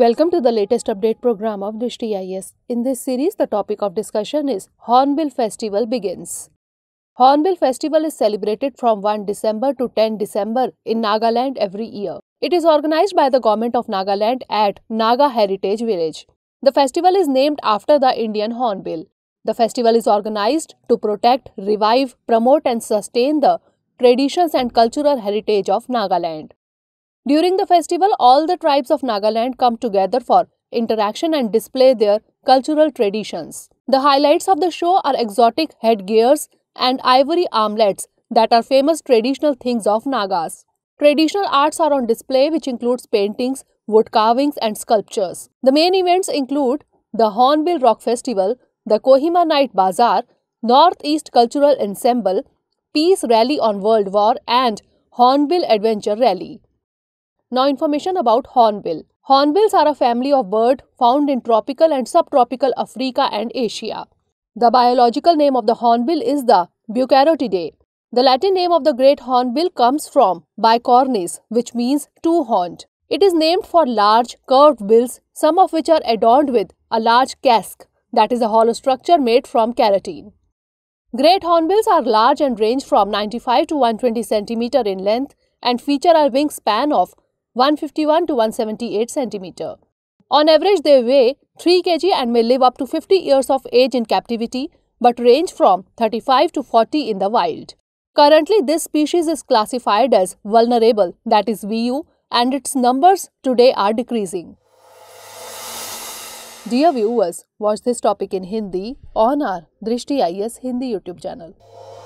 Welcome to the latest update program of Drishti IS. In this series, the topic of discussion is Hornbill Festival begins. Hornbill Festival is celebrated from 1 December to 10 December in Nagaland every year. It is organized by the government of Nagaland at Naga Heritage Village. The festival is named after the Indian hornbill. The festival is organized to protect, revive, promote and sustain the traditions and cultural heritage of Nagaland. During the festival, all the tribes of Nagaland come together for interaction and display their cultural traditions. The highlights of the show are exotic headgears and ivory armlets that are famous traditional things of Nagas. Traditional arts are on display, which includes paintings, wood carvings, and sculptures. The main events include the Hornbill Rock Festival, the Kohima Night Bazaar, Northeast Cultural Ensemble, Peace Rally on World War, and Hornbill Adventure Rally. Now, information about hornbill. Hornbills are a family of birds found in tropical and subtropical Africa and Asia. The biological name of the hornbill is the Bucharotidae. The Latin name of the great hornbill comes from bicornis, which means two-horned. It is named for large curved bills, some of which are adorned with a large casque, that is a hollow structure made from keratin. Great hornbills are large and range from 95 to 120 cm in length and feature a wingspan of 151 to 178 centimeter. On average, they weigh 3 kg and may live up to 50 years of age in captivity but range from 35 to 40 in the wild. Currently, this species is classified as vulnerable, that is VU, and its numbers today are decreasing. Dear viewers, watch this topic in Hindi on our Drishti IS Hindi YouTube channel.